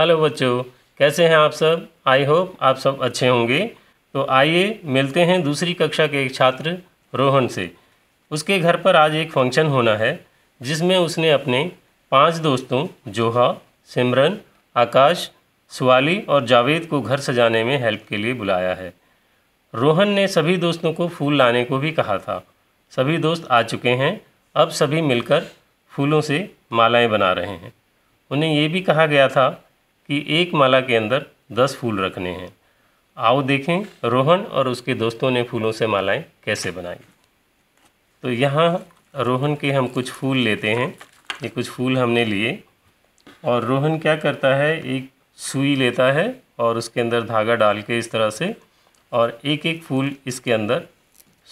hello बच्चों कैसे हैं आप सब आई होप आप सब अच्छे होंगे तो आइए मिलते हैं दूसरी कक्षा के एक छात्र रोहन से उसके घर पर आज एक फंक्शन होना है जिसमें उसने अपने पांच दोस्तों जोहा सिमरन आकाश सुवाली और जावेद को घर सजाने में हेल्प के लिए बुलाया है रोहन ने सभी दोस्तों को फूल लाने को भी कहा था सभी दोस्त आ चुके हैं अब सभी मिलकर फूलों से मालाएं बना रहे हैं उन्हें ये भी कहा गया था कि एक माला के अंदर दस फूल रखने हैं आओ देखें रोहन और उसके दोस्तों ने फूलों से मालाएं कैसे बनाई तो यहाँ रोहन के हम कुछ फूल लेते हैं ये कुछ फूल हमने लिए और रोहन क्या करता है एक सुई लेता है और उसके अंदर धागा डाल के इस तरह से और एक एक फूल इसके अंदर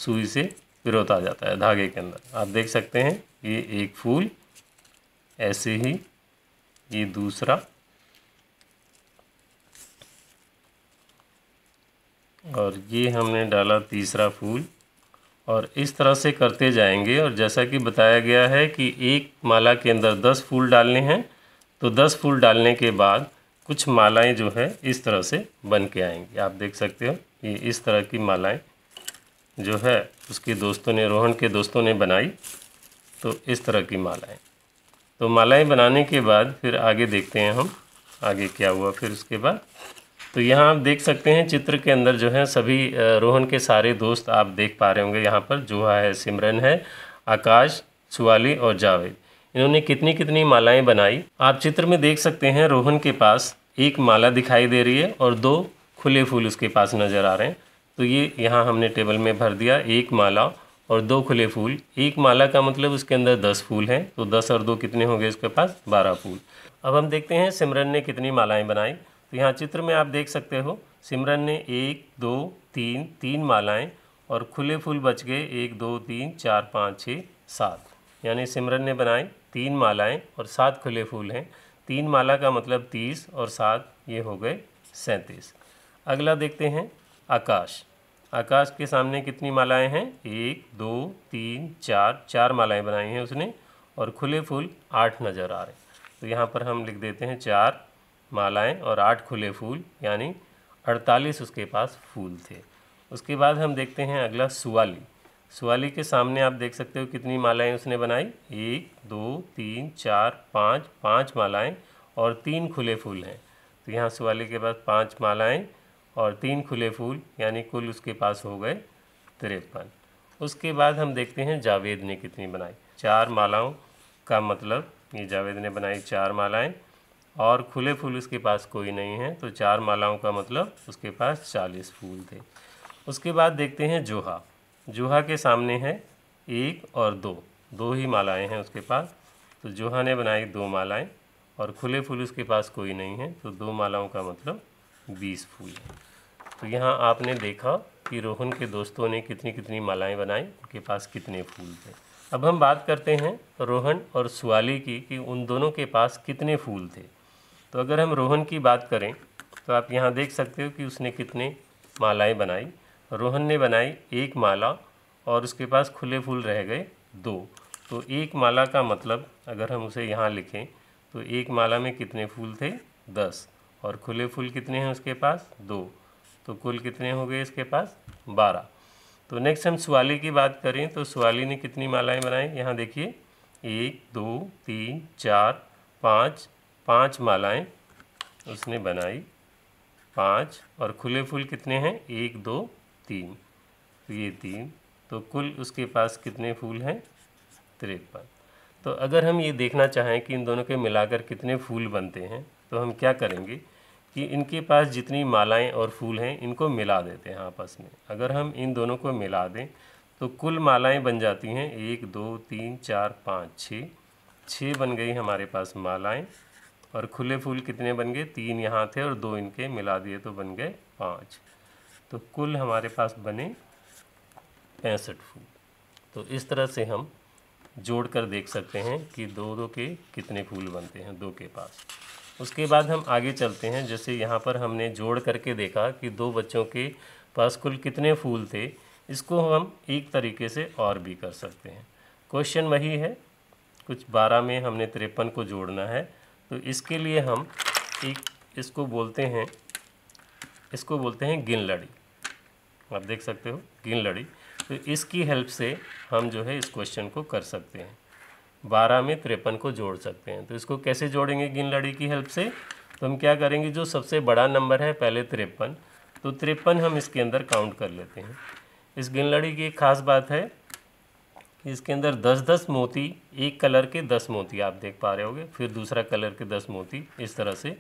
सुई से पिरोता जाता है धागे के अंदर आप देख सकते हैं ये एक फूल ऐसे ही ये दूसरा और ये हमने डाला तीसरा फूल और इस तरह से करते जाएंगे और जैसा कि बताया गया है कि एक माला के अंदर दस फूल डालने हैं तो दस फूल डालने के बाद कुछ मालाएं जो है इस तरह से बन के आएंगी आप देख सकते हो ये इस तरह की मालाएं जो है उसके दोस्तों ने रोहन के दोस्तों ने बनाई तो इस तरह की मालाएं तो मालाएं बनाने के बाद फिर आगे देखते हैं हम आगे क्या हुआ फिर उसके बाद तो यहाँ आप देख सकते हैं चित्र के अंदर जो है सभी रोहन के सारे दोस्त आप देख पा रहे होंगे यहाँ पर जुहा है सिमरन है आकाश सुवाली और जावेद इन्होंने कितनी कितनी मालाएं बनाई आप चित्र में देख सकते हैं रोहन के पास एक माला दिखाई दे रही है और दो खुले फूल उसके पास नज़र आ रहे हैं तो ये यहाँ हमने टेबल में भर दिया एक माला और दो खुले फूल एक माला का मतलब उसके अंदर दस फूल हैं तो दस और दो कितने होंगे उसके पास बारह फूल अब हम देखते हैं सिमरन ने कितनी मालाएं बनाई तो यहाँ चित्र में आप देख सकते हो सिमरन ने एक दो तीन तीन मालाएं और खुले फूल बच गए एक दो तीन चार पाँच छः सात यानी सिमरन ने बनाए तीन मालाएं और सात खुले फूल हैं तीन माला का मतलब तीस और सात ये हो गए सैंतीस अगला देखते हैं आकाश आकाश के सामने कितनी मालाएं हैं एक दो तीन चार चार मालाएं बनाई हैं उसने और खुले फूल आठ नज़र आ रहे हैं तो यहाँ पर हम लिख देते हैं चार मालाएं और आठ खुले फूल यानी अड़तालीस उसके पास फूल थे उसके बाद हम देखते हैं अगला सुवाली सुवाली के सामने आप देख सकते हो कितनी मालाएं उसने बनाई एक दो तीन चार पाँच पाँच मालाएं और तीन खुले फूल हैं तो यहाँ सुवाली के पास पाँच मालाएँ और तीन खुले फूल यानी कुल उसके पास हो गए तिरपन उसके बाद हम देखते हैं जावेद ने कितनी बनाई चार मालाओं का मतलब ये जावेद ने बनाई चार मालाएं और खुले फूल उसके पास कोई नहीं है तो चार मालाओं का मतलब उसके पास चालीस फूल थे उसके बाद देखते हैं जोहा जोहा के सामने है एक और दो दो ही मालाएं हैं उसके पास तो जोहा ने बनाई दो मालाएं और खुले फूल उसके पास कोई नहीं है तो दो मालाओं का मतलब बीस फूल है तो यहाँ आपने देखा कि रोहन के दोस्तों ने कितनी कितनी मालाएं बनाई उनके पास कितने फूल थे अब हम बात करते हैं रोहन और सुवाली की कि उन दोनों के पास कितने फूल थे तो अगर हम रोहन की बात करें तो आप यहाँ देख सकते हो कि उसने कितने मालाएं बनाई रोहन ने बनाई एक माला और उसके पास खुले फूल रह गए दो तो एक माला का मतलब अगर हम उसे यहाँ लिखें तो एक माला में कितने फूल थे दस और खुले फूल कितने हैं उसके पास दो तो कुल कितने हो गए इसके पास बारह तो नेक्स्ट हम सुवाली की बात करें तो सुवाली ने कितनी मालाएं बनाई यहाँ देखिए एक दो तीन चार पाँच पांच मालाएं उसने बनाई पांच और खुले फूल कितने हैं एक दो तीन तो ये तीन तो कुल उसके पास कितने फूल हैं तिरपन तो अगर हम ये देखना चाहें कि इन दोनों के मिलाकर कितने फूल बनते हैं तो हम क्या करेंगे कि इनके पास जितनी मालाएं और फूल हैं इनको मिला देते हैं आपस में अगर हम इन दोनों को मिला दें तो कुल मालाएं बन जाती हैं एक दो तीन चार पाँच छः छः बन गई हमारे पास मालाएं और खुले फूल कितने बन गए तीन यहाँ थे और दो इनके मिला दिए तो बन गए पाँच तो कुल हमारे पास बने पैंसठ फूल तो इस तरह से हम जोड़ कर देख सकते हैं कि दो दो के कितने फूल बनते हैं दो के पास उसके बाद हम आगे चलते हैं जैसे यहाँ पर हमने जोड़ करके देखा कि दो बच्चों के पास कुल कितने फूल थे इसको हम एक तरीके से और भी कर सकते हैं क्वेश्चन वही है कुछ बारह में हमने तिरपन को जोड़ना है तो इसके लिए हम एक इसको बोलते हैं इसको बोलते हैं गिन लड़ी आप देख सकते हो गिन लड़ी तो इसकी हेल्प से हम जो है इस क्वेश्चन को कर सकते हैं बारह में तिरपन को जोड़ सकते हैं तो इसको कैसे जोड़ेंगे गिन लड़ी की हेल्प से तो हम क्या करेंगे जो सबसे बड़ा नंबर है पहले तिरपन तो तिरपन हम इसके अंदर काउंट कर लेते हैं इस गिन लड़ी की एक खास बात है इसके अंदर दस दस मोती एक कलर के दस मोती आप देख पा रहे होगे फिर दूसरा कलर के दस मोती इस तरह से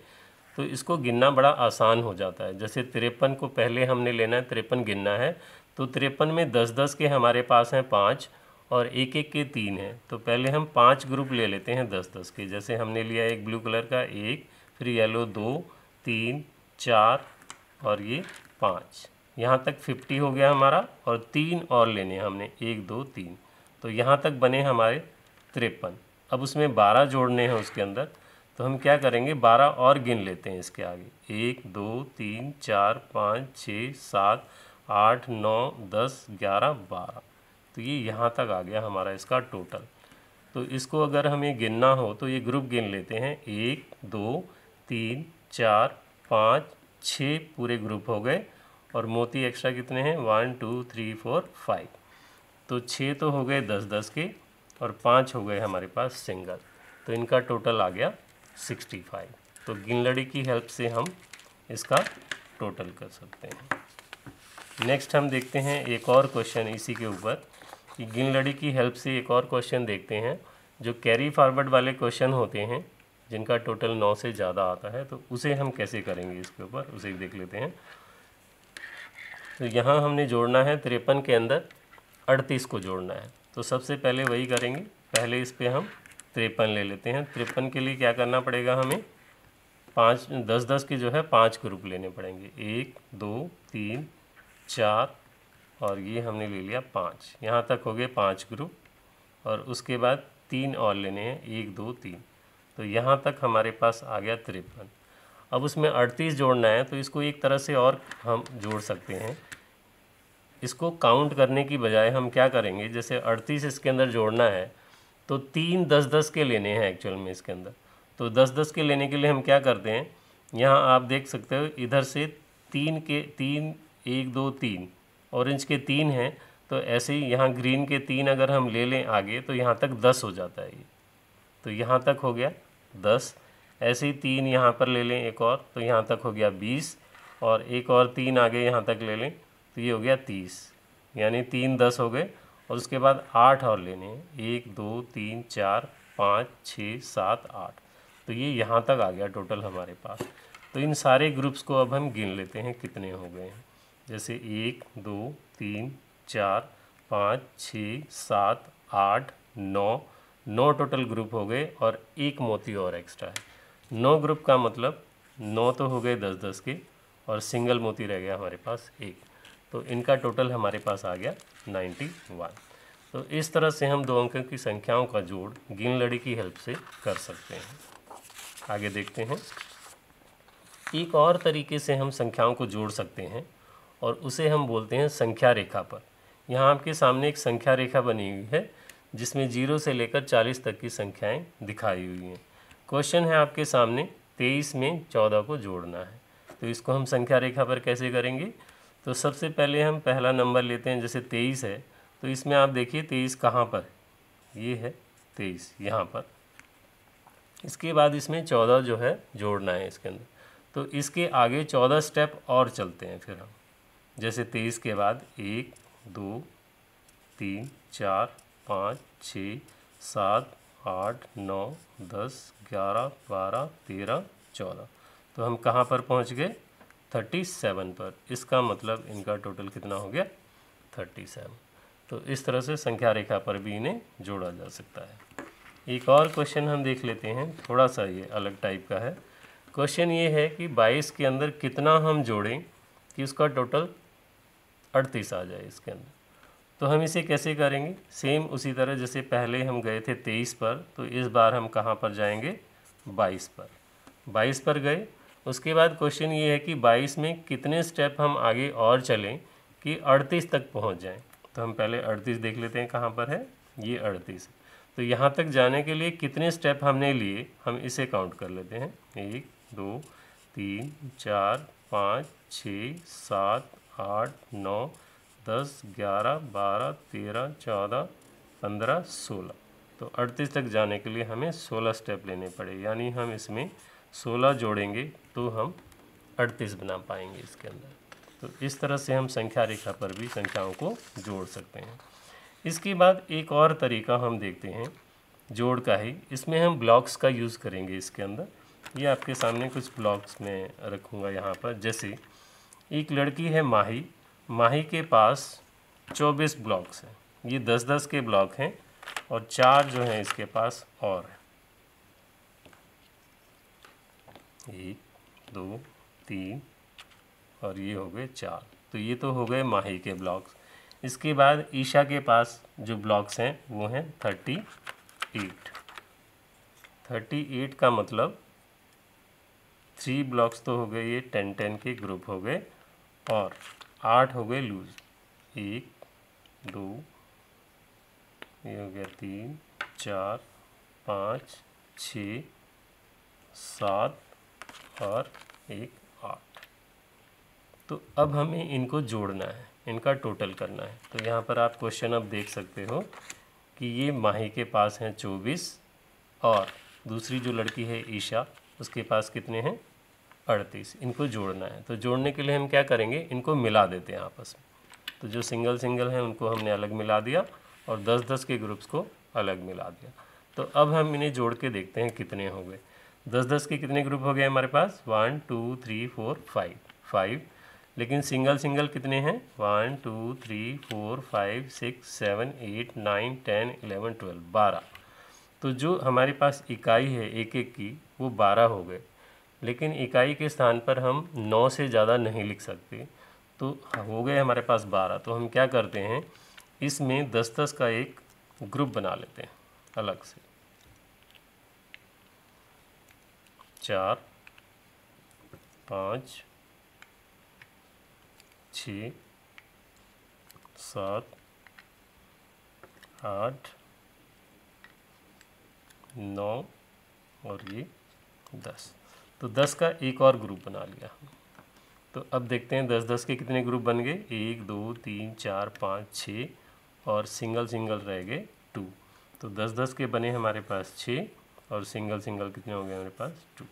तो इसको गिनना बड़ा आसान हो जाता है जैसे तिरपन को पहले हमने लेना है तिरपन गिनना है तो तिरपन में दस दस के हमारे पास हैं पाँच और एक एक के तीन हैं तो पहले हम पाँच ग्रुप ले लेते हैं दस दस के जैसे हमने लिया एक ब्लू कलर का एक फिर येलो दो तीन चार और ये पाँच यहाँ तक फिफ्टी हो गया हमारा और तीन और लेने हमने एक दो तीन तो यहाँ तक बने हमारे तिरपन अब उसमें बारह जोड़ने हैं उसके अंदर तो हम क्या करेंगे बारह और गिन लेते हैं इसके आगे एक दो तीन चार पाँच छः सात आठ नौ दस ग्यारह बारह तो ये यहाँ तक आ गया हमारा इसका टोटल तो इसको अगर हमें गिनना हो तो ये ग्रुप गिन लेते हैं एक दो तीन चार पाँच छः पूरे ग्रुप हो गए और मोती एक्स्ट्रा कितने हैं one two three four five तो छः तो हो गए दस दस के और पाँच हो गए हमारे पास सिंगल तो इनका टोटल आ गया सिक्सटी फाइव तो गिनलड़ी की हेल्प से हम इसका टोटल कर सकते हैं नेक्स्ट हम देखते हैं एक और क्वेश्चन इसी के ऊपर कि गिनलड़ी की हेल्प से एक और क्वेश्चन देखते हैं जो कैरी फॉरवर्ड वाले क्वेश्चन होते हैं जिनका टोटल नौ से ज़्यादा आता है तो उसे हम कैसे करेंगे इसके ऊपर उसे देख लेते हैं तो यहाँ हमने जोड़ना है तिरपन के अंदर अड़तीस को जोड़ना है तो सबसे पहले वही करेंगे पहले इस पर हम तिरपन ले लेते हैं तिरपन के लिए क्या करना पड़ेगा हमें पाँच दस दस के जो है पाँच ग्रुप लेने पड़ेंगे एक दो तीन चार और ये हमने ले लिया पाँच यहाँ तक हो गए पाँच ग्रुप और उसके बाद तीन और लेने हैं एक दो तीन तो यहाँ तक हमारे पास आ गया तिरपन अब उसमें अड़तीस जोड़ना है तो इसको एक तरह से और हम जोड़ सकते हैं इसको काउंट करने की बजाय हम क्या करेंगे जैसे अड़तीस इसके अंदर जोड़ना है तो तीन दस दस के लेने हैं एक्चुअल में इसके अंदर तो दस दस के लेने के लिए हम क्या करते हैं यहाँ आप देख सकते हो इधर से तीन के तीन एक दो तीन ऑरेंज के तीन हैं तो ऐसे ही यहाँ ग्रीन के तीन अगर हम ले लें आगे तो यहाँ तक दस हो जाता है ये तो यहाँ तक हो गया दस ऐसे ही तीन यहाँ पर ले लें एक और तो यहाँ तक हो गया बीस और एक और तीन आगे यहाँ तक ले लें तो ये हो गया तीस यानी तीन दस हो गए और उसके बाद आठ और लेने हैं एक दो तीन चार पाँच छः सात आठ तो ये यहाँ तक आ गया टोटल हमारे पास तो इन सारे ग्रुप्स को अब हम गिन लेते हैं कितने हो गए हैं जैसे एक दो तीन चार पाँच छः सात आठ नौ नौ टोटल ग्रुप हो गए और एक मोती और एक्स्ट्रा है नौ ग्रुप का मतलब नौ तो हो गए दस दस के और सिंगल मोती रह गया हमारे पास एक तो इनका टोटल हमारे पास आ गया 91 तो इस तरह से हम दो अंकों की संख्याओं का जोड़ गिन लड़ी की हेल्प से कर सकते हैं आगे देखते हैं एक और तरीके से हम संख्याओं को जोड़ सकते हैं और उसे हम बोलते हैं संख्या रेखा पर यहाँ आपके सामने एक संख्या रेखा बनी हुई है जिसमें जीरो से लेकर चालीस तक की संख्याएँ दिखाई हुई हैं क्वेश्चन है आपके सामने तेईस में चौदह को जोड़ना है तो इसको हम संख्या रेखा पर कैसे करेंगे तो सबसे पहले हम पहला नंबर लेते हैं जैसे तेईस है तो इसमें आप देखिए तेईस कहाँ पर ये है तेईस यहाँ पर इसके बाद इसमें चौदह जो है जोड़ना है इसके अंदर तो इसके आगे चौदह स्टेप और चलते हैं फिर हम जैसे तेईस के बाद एक दो तीन चार पाँच छ सात आठ नौ दस ग्यारह बारह तेरह चौदह तो हम कहाँ पर पहुँच गए थर्टी सेवन पर इसका मतलब इनका टोटल कितना हो गया थर्टी सेवन तो इस तरह से संख्या रेखा पर भी इन्हें जोड़ा जा सकता है एक और क्वेश्चन हम देख लेते हैं थोड़ा सा ये अलग टाइप का है क्वेश्चन ये है कि 22 के अंदर कितना हम जोड़ें कि उसका टोटल 38 आ जाए इसके अंदर तो हम इसे कैसे करेंगे सेम उसी तरह जैसे पहले हम गए थे 23 पर तो इस बार हम कहाँ पर जाएंगे 22 पर 22 पर गए उसके बाद क्वेश्चन ये है कि 22 में कितने स्टेप हम आगे और चलें कि 38 तक पहुंच जाएं तो हम पहले 38 देख लेते हैं कहाँ पर है ये 38 तो यहाँ तक जाने के लिए कितने स्टेप हमने लिए हम इसे काउंट कर लेते हैं एक दो तीन चार पाँच छ सात आठ नौ दस ग्यारह बारह तेरह चौदह पंद्रह सोलह तो अड़तीस तक जाने के लिए हमें सोलह स्टेप लेने पड़े यानी हम इसमें सोलह जोड़ेंगे तो हम अड़तीस बना पाएंगे इसके अंदर तो इस तरह से हम संख्या रेखा पर भी संख्याओं को जोड़ सकते हैं इसके बाद एक और तरीका हम देखते हैं जोड़ का ही इसमें हम ब्लॉक्स का यूज़ करेंगे इसके अंदर ये आपके सामने कुछ ब्लॉक्स में रखूँगा यहाँ पर जैसे एक लड़की है माही माही के पास चौबीस ब्लॉक्स हैं ये दस दस के ब्लॉक हैं और चार जो हैं इसके पास और एक दो तीन और ये हो गए चार तो ये तो हो गए माही के ब्लॉक्स इसके बाद ईशा के पास जो ब्लॉक्स हैं वो हैं थर्टी एट थर्टी एट का मतलब थ्री ब्लॉक्स तो हो गए ये टेन टेन के ग्रुप हो गए और आठ हो गए लूज एक दो ये हो गया तीन चार पाँच छ सात और एक आठ तो अब हमें इनको जोड़ना है इनका टोटल करना है तो यहाँ पर आप क्वेश्चन अब देख सकते हो कि ये माही के पास हैं चौबीस और दूसरी जो लड़की है ईशा उसके पास कितने हैं अड़तीस इनको जोड़ना है तो जोड़ने के लिए हम क्या करेंगे इनको मिला देते हैं आपस में तो जो सिंगल सिंगल हैं उनको हमने अलग मिला दिया और दस दस के ग्रुप्स को अलग मिला दिया तो अब हम इन्हें जोड़ के देखते हैं कितने हो गए दस दस के कितने ग्रुप हो गए हमारे पास one two three four five five लेकिन सिंगल सिंगल कितने हैं one two three four five six seven eight nine ten eleven twelve बारह तो जो हमारे पास इकाई है एक एक की वो बारह हो गए लेकिन इकाई के स्थान पर हम नौ से ज़्यादा नहीं लिख सकते तो हो गए हमारे पास बारह तो हम क्या करते हैं इसमें दस दस का एक ग्रुप बना लेते हैं अलग से चार पाँच छ सात आठ नौ और ये दस तो दस का एक और ग्रुप बना लिया तो अब देखते हैं दस दस के कितने ग्रुप बन गए एक दो तीन चार पाँच छ और सिंगल सिंगल रह गए टू तो दस दस के बने हमारे पास छः और सिंगल सिंगल कितने हो गए मेरे पास टू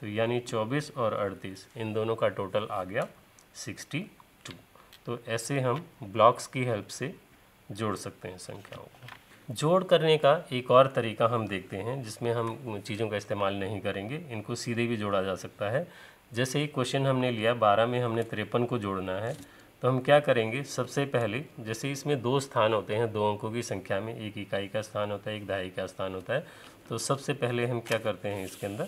तो यानी चौबीस और अड़तीस इन दोनों का टोटल आ गया सिक्सटी टू तो ऐसे हम ब्लॉक्स की हेल्प से जोड़ सकते हैं संख्याओं को जोड़ करने का एक और तरीका हम देखते हैं जिसमें हम चीज़ों का इस्तेमाल नहीं करेंगे इनको सीधे भी जोड़ा जा सकता है जैसे एक क्वेश्चन हमने लिया बारह में हमने तिरपन को जोड़ना है तो हम क्या करेंगे सबसे पहले जैसे इसमें दो स्थान होते हैं दो अंकों की संख्या में एक इकाई का स्थान होता है एक दहाई का स्थान होता है तो सबसे पहले हम क्या करते हैं इसके अंदर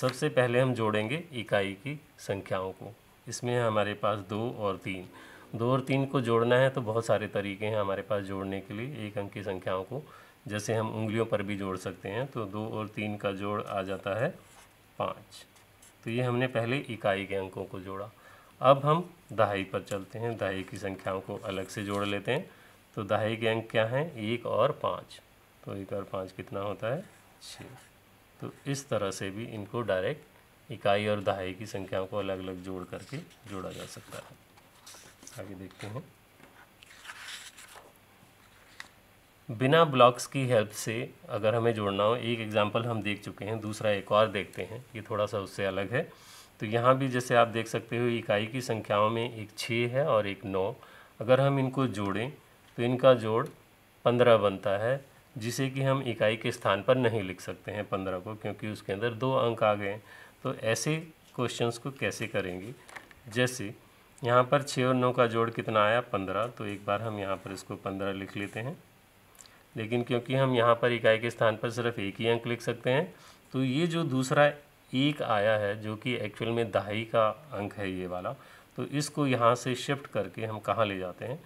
सबसे पहले हम जोड़ेंगे इकाई की संख्याओं को इसमें हमारे पास दो और तीन दो और तीन को जोड़ना है तो बहुत सारे तरीके हैं हमारे पास जोड़ने के लिए एक अंक की संख्याओं को जैसे हम उंगलियों पर भी जोड़ सकते हैं तो दो और तीन का जोड़ आ जाता है पाँच तो ये हमने पहले इकाई के अंकों को जोड़ा अब हम दहाई पर चलते हैं दहाई की संख्याओं को अलग से जोड़ लेते हैं तो दहाई के अंक क्या हैं एक और पाँच तो एक और पाँच कितना होता है छः तो इस तरह से भी इनको डायरेक्ट इकाई और दहाई की संख्याओं को अलग अलग जोड़ करके जोड़ा जा सकता है आगे देखते हैं बिना ब्लॉक्स की हेल्प से अगर हमें जोड़ना हो एक एग्जाम्पल हम देख चुके हैं दूसरा एक और देखते हैं ये थोड़ा सा उससे अलग है तो यहाँ भी जैसे आप देख सकते हो इकाई की संख्याओं में एक छः है और एक नौ अगर हम इनको जोड़ें तो इनका जोड़ पंद्रह बनता है जिसे कि हम इकाई के स्थान पर नहीं लिख सकते हैं पंद्रह को क्योंकि उसके अंदर दो अंक आ गए तो ऐसे क्वेश्चंस को कैसे करेंगे जैसे यहाँ पर छः और नौ का जोड़ कितना आया पंद्रह तो एक बार हम यहाँ पर इसको पंद्रह लिख लेते हैं लेकिन क्योंकि हम यहाँ पर इकाई के स्थान पर सिर्फ एक ही अंक लिख सकते हैं तो ये जो दूसरा एक आया है जो कि एक्चुअल में दहाई का अंक है ये वाला तो इसको यहाँ से शिफ्ट करके हम कहाँ ले जाते हैं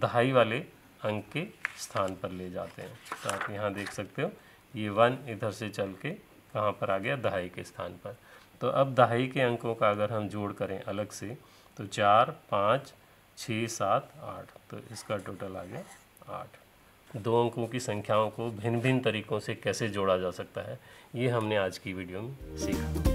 दहाई वाले अंक के स्थान पर ले जाते हैं तो आप यहाँ देख सकते हो ये वन इधर से चल के कहाँ पर आ गया दहाई के स्थान पर तो अब दहाई के अंकों का अगर हम जोड़ करें अलग से तो चार पाँच छः सात आठ तो इसका टोटल आ गया आठ दो अंकों की संख्याओं को भिन्न भिन्न तरीकों से कैसे जोड़ा जा सकता है ये हमने आज की वीडियो में सीखा